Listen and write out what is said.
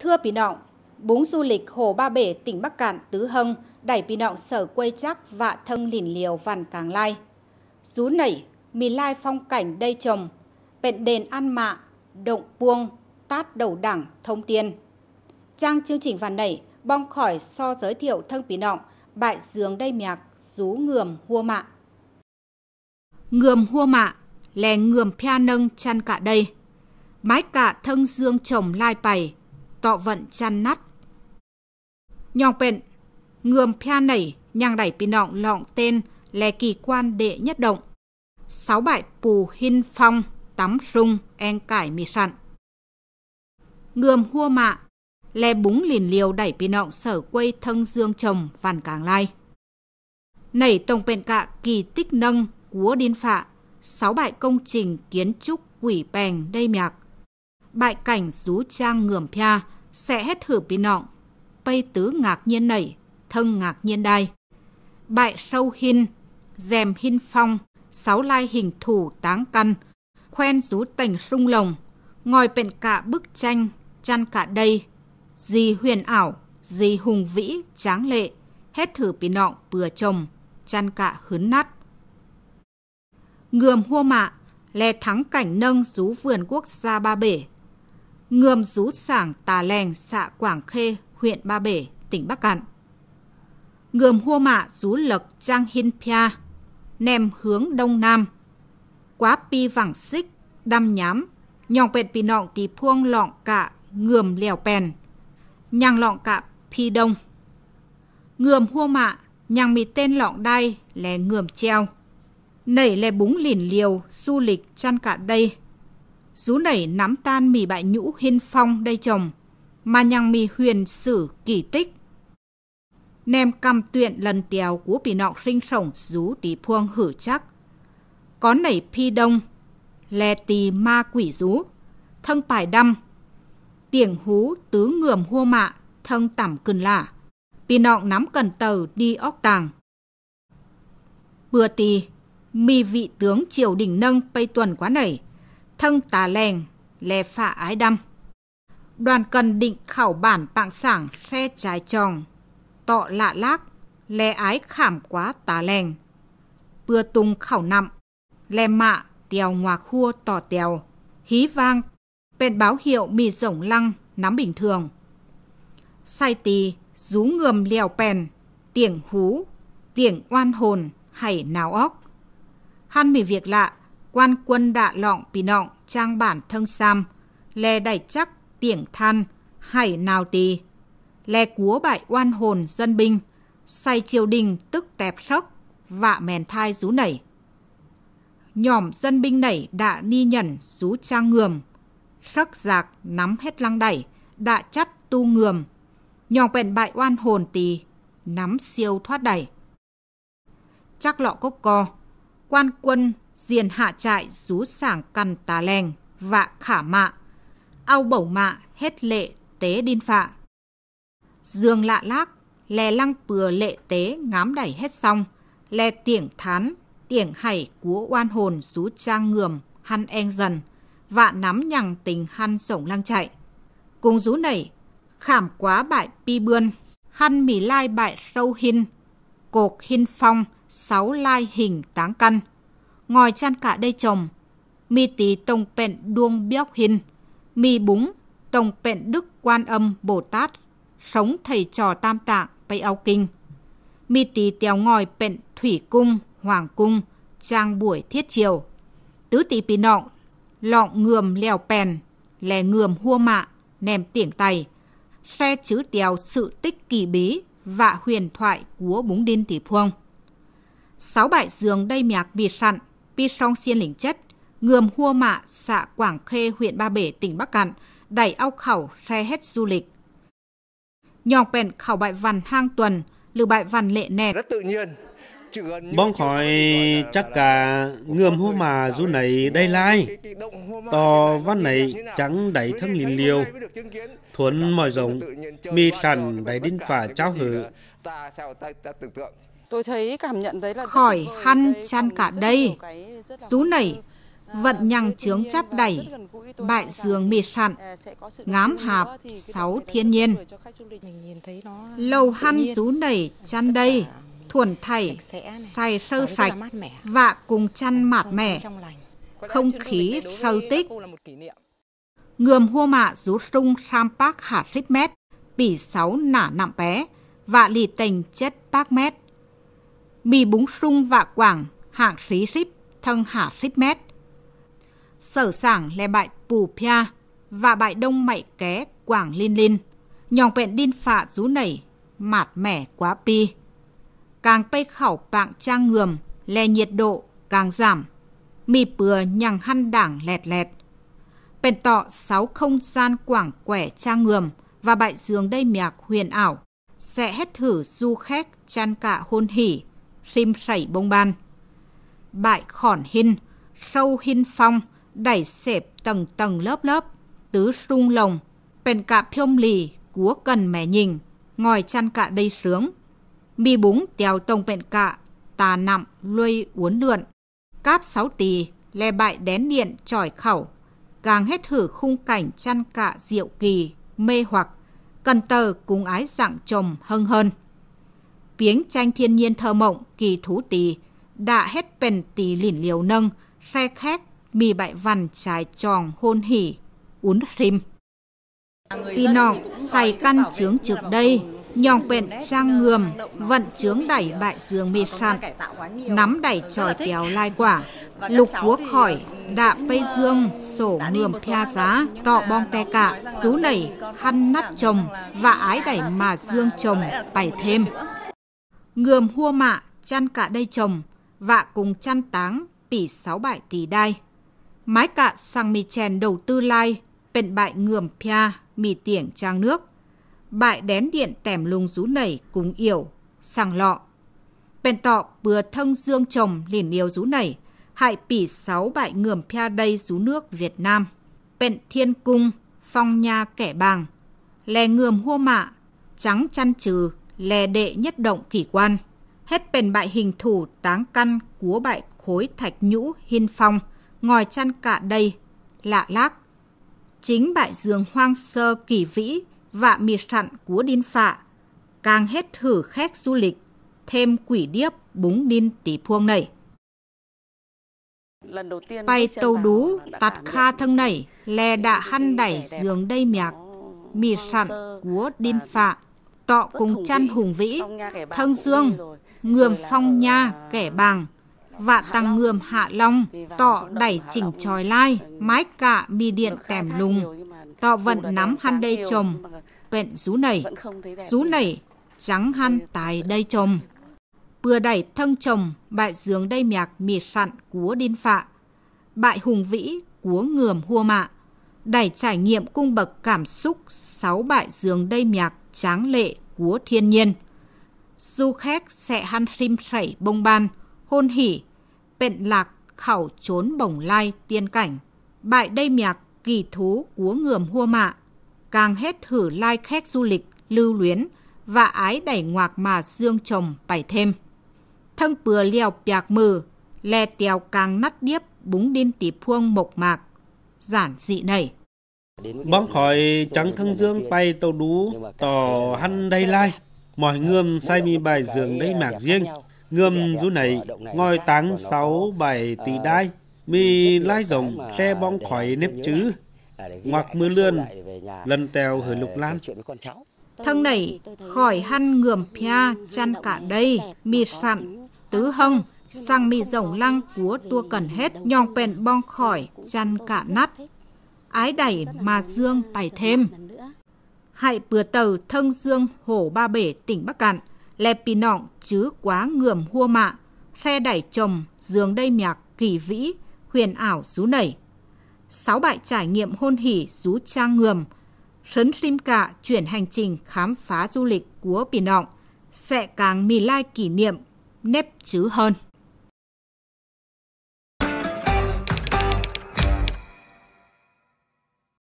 Thưa pì Nọng, búng du lịch Hồ Ba Bể tỉnh Bắc Cạn Tứ Hưng đẩy pì Nọng sở quê chắc vạ thân lìn liều vằn càng lai. Rú nảy, mì lai phong cảnh đây trồng, bệnh đền ăn mạ, động buông, tát đầu đẳng, thông tiên. Trang chương trình vằn nảy bong khỏi so giới thiệu thân pì Nọng, bại dường đây mạc, rú ngườm hua mạ. Ngườm hua mạ, lè ngườm pia nâng chăn cả đây. Mái cả thân dương trồng lai bày, tọ vận chăn nát. Nhòng bệnh, ngườm phe nảy, nhàng đẩy pin nọng lọng tên, lè kỳ quan đệ nhất động. Sáu bại pù hin phong, tắm rung, en cải mì sặn. Ngườm hua mạ, lè búng lìn liều đẩy pin nọng sở quây thân dương chồng vàn càng lai. Nảy tổng bệnh cạ kỳ tích nâng, cúa điên phạ, sáu bại công trình kiến trúc quỷ bèn đây mạc bại cảnh rú trang ngườm pia, sẽ hết hử bị nọng. Bây tứ ngạc nhiên nảy, thân ngạc nhiên đai. Bại sâu hin, dèm hin phong, sáu lai hình thủ táng căn, khoen rú tành sung lồng, ngồi bện cả bức tranh, chăn cả đây. Gì huyền ảo, gì hùng vĩ, tráng lệ, hết thử bị nọng bừa chồng, chăn cả hướn nát. Ngườm hua mạ, lè thắng cảnh nâng rú vườn quốc gia ba bể, ngườm rú sảng Tà Lèng, xã Quảng Khê, huyện Ba Bể, tỉnh Bắc Cạn. Ngườm hua mạ rú lộc Trang Hin Pia, nem hướng Đông Nam. Quá pi vẳng xích, đâm nhám, nhòng pẹt pì nọng tì phuông lọng cạ, ngườm lèo pèn. Nhàng lọng cạ pi đông. Ngườm hua mạ, nhàng mì tên lọng đai, lè ngườm treo. Nảy lè búng lỉn liều, du lịch chăn cả đây, rú nảy nắm tan mì bại nhũ hiên phong đây trồng, mà nhằng mì huyền sử kỳ tích. Nem cầm tuyện lần tèo của bì nọng sinh sổng rú tí phuông hử chắc. Có nảy phi đông, lè tì ma quỷ rú, thân bài đâm, tiểng hú tứ ngườm hua mạ, thân tẩm cừng lạ. Bì nọng nắm cần tờ đi óc tàng. Bừa tì, mì vị tướng triều đình nâng bây tuần quá nảy, thân tà lèn lè phạ ái đâm. Đoàn cần định khảo bản tạng sảng khe trái tròn, tọ lạ lác, lè ái khảm quá tà lèn bừa tung khảo nặng, lè mạ tèo ngoạc khua tỏ tèo, hí vang, bèn báo hiệu mì rổng lăng nắm bình thường. Sai tì, rú ngườm lèo pèn, tiếng hú, tiếng oan hồn hay náo óc. Hăn mì việc lạ, quan quân đạ lọng pì nọng trang bản thân sam, lè đẩy chắc tiểng than, hải nào tì, lè cúa bại oan hồn dân binh, say triều đình tức tẹp sốc, vạ mèn thai rú nảy. Nhỏm dân binh nảy đạ ni nhẩn rú trang ngườm, sắc giạc nắm hết lăng đẩy, đạ chắt tu ngườm, nhỏng bèn bại oan hồn tì, nắm siêu thoát đẩy. Chắc lọ cốc co, quan quân diền hạ trại rú sảng căn tà lèng vạ khả mạ ao bẩu mạ hết lệ tế đin phạ dương lạ lác lè lăng pừa lệ tế ngám đẩy hết xong lè tiểng thán tiểng hải cúa oan hồn rú trang ngườm hăn en dần vạ nắm nhằng tình hăn sổng lăng chạy cùng rú nảy khảm quá bại pi bươn hăn mỉ lai bại sâu hin cột hin phong sáu lai hình táng căn. Ngòi chăn cả đây trồng, mi tí tông pẹn đuông bióc hình, mi búng, tông pẹn đức quan âm Bồ Tát, sống thầy trò tam tạng bay ao kinh. Mi tí téo ngòi pẹn thủy cung, hoàng cung, trang buổi thiết chiều. Tứ tí pì nọng, lọng ngườm lèo pèn, lè ngườm hua mạ, nèm tiểng tay. Xe chữ téo sự tích kỳ bí vạ huyền thoại của búng đinh tỷ phương sáu bại giường đây miạc bịt sặn, bịt song xiên lĩnh chất, ngườm hua mạ, xạ Quảng Khê, huyện Ba Bể, tỉnh Bắc Cạn, đẩy ao khẩu, xe hết du lịch. Nhọc bèn khảo bại văn hang tuần, lư bại văn lệ nè. Rất tự nhiên, bong khỏi chắc cả ngườm hô mà du này đây lai to văn này trắng đẩy thân lìn liều thuấn mọi rồng mi sẵn đẩy đinh phả trao hử Tôi thấy cảm nhận đấy là khỏi hăn chăn cả đây, rú nảy, vận nhằng chướng chắp đẩy, bại giường mệt sẵn, ngám hạp, sáu thiên nhiên. Lầu hăn rú nảy chăn đây, thuần thảy, xài sơ sạch, vạ cùng chăn mạt mẻ, không khí sâu tích. Ngườm hua mạ rú sung sam park hạt rít mét, bỉ sáu nả nặng bé, vạ lì tình chết park mét mì búng sung và quảng hạng xí ship thân hạ ship mét. Sở sảng là bại Pù Pia và bại Đông Mạy Ké Quảng Linh Linh. Nhòng bẹn đin phạ rú nảy, mạt mẻ quá pi. Càng bây khẩu bạng trang ngườm, lè nhiệt độ càng giảm. Mì bừa nhằng hăn đảng lẹt lẹt. Bèn tọ sáu không gian quảng quẻ trang ngườm và bại giường đây mạc huyền ảo. Sẽ hết thử du khách chăn cạ hôn hỉ rim sảy bông ban. Bại khỏn hin, sâu hin phong, đẩy xẹp tầng tầng lớp lớp, tứ sung lồng, bèn cạ phiôm lì, cúa cần mẹ nhìn, ngòi chăn cạ đây sướng. Mi búng tèo tông bèn cạ, tà nặng, luây uốn lượn. Cáp sáu tì, le bại đén điện, tròi khẩu, càng hết hử khung cảnh chăn cạ diệu kỳ, mê hoặc, cần tờ cùng ái dạng chồng hâng hơn biếng tranh thiên nhiên thơ mộng kỳ thú tì đã hết bền tì lỉn liều nâng re khét mì bại vằn trái tròn hôn hỉ uốn rim vì nòng xài căn chướng trực đây nhòng bền trang ngườm vận chướng đẩy bại dương mì sạn nắm đẩy tròi kéo lai quả lục quốc khỏi đạ pây dương sổ ngườm pha giá tọ bong te cả rú nảy khăn nắp chồng và ái đẩy mà dương chồng bày thêm ngườm hua mạ chăn cả đây trồng, vạ cùng chăn táng, pỉ sáu bại tỷ đai. Mái cạ sang mì chèn đầu tư lai, bền bại ngườm pia, mì tiểng trang nước. Bại đén điện tèm lùng rú nảy cùng yểu, sàng lọ. Bền tọ bừa thân dương trồng liền yêu rú nảy, hại pỉ sáu bại ngườm pia đây rú nước Việt Nam. Bền thiên cung, phong nha kẻ bàng, lè ngườm hua mạ, trắng chăn trừ, lè đệ nhất động kỳ quan. Hết bền bại hình thủ táng căn của bại khối thạch nhũ hiên phong, ngòi chăn cả đây lạ lác. Chính bại giường hoang sơ kỳ vĩ, vạ mịt rặn của điên phạ. Càng hết thử khét du lịch, thêm quỷ điếp búng điên tỷ phuông này. Lần đầu tiên Bay tàu đú, tạt kha thân này, lè đạ hăn đẩy giường đây miạc, mì sẵn của điên phạ tọ cùng chăn hùng vĩ, thân dương, ngườm phong nha, kẻ bàng, vạ tăng ngườm hạ long, tọ đẩy chỉnh tròi lai, mái cạ mi điện kèm lùng, tọ vận nắm han đây trồng, vẹn rú nảy, rú nảy, trắng han tài đây trồng. Bừa đẩy thân chồng bại dướng đây mạc mịt sặn của điên phạ, bại hùng vĩ, của ngườm hua mạ đẩy trải nghiệm cung bậc cảm xúc sáu bại giường đây nhạc tráng lệ của thiên nhiên. Du khách sẽ hăn rim rảy bông ban, hôn hỉ, bệnh lạc khảo trốn bổng lai tiên cảnh. Bại đây miạc kỳ thú của ngườm hua mạ, càng hết thử lai khách du lịch lưu luyến và ái đẩy ngoạc mà dương chồng bày thêm. Thân bừa liều piạc mừ, lè tèo càng nắt điếp búng điên tỉ phuông mộc mạc, giản dị nảy. Bóng khỏi trắng thân dương bay tàu đú tỏ hăn đây lai. Mọi ngươm say mi bài giường đây mạc riêng. Ngươm rú này ngôi táng sáu bảy tỷ đai. Mi lai rồng xe bóng khỏi nếp chứ. Ngoặc mưa lươn lần tèo hởi lục lan. Thân này khỏi hăn ngườm pia chăn cả đây. Mi sẵn tứ hông sang mi rồng lăng cúa tua cần hết nhòng pèn bong khỏi chăn cả nát ái đẩy mà dương bày thêm. Hại bừa tờ thân dương hổ ba bể tỉnh Bắc Cạn, lẹp pì nọng chứ quá ngườm hua mạ, khe đẩy chồng dương đây mạc kỳ vĩ, huyền ảo rú nảy. Sáu bại trải nghiệm hôn hỉ rú trang ngườm, rấn Rim cạ chuyển hành trình khám phá du lịch của Pì Nọng sẽ càng mì lai kỷ niệm nếp chứ hơn.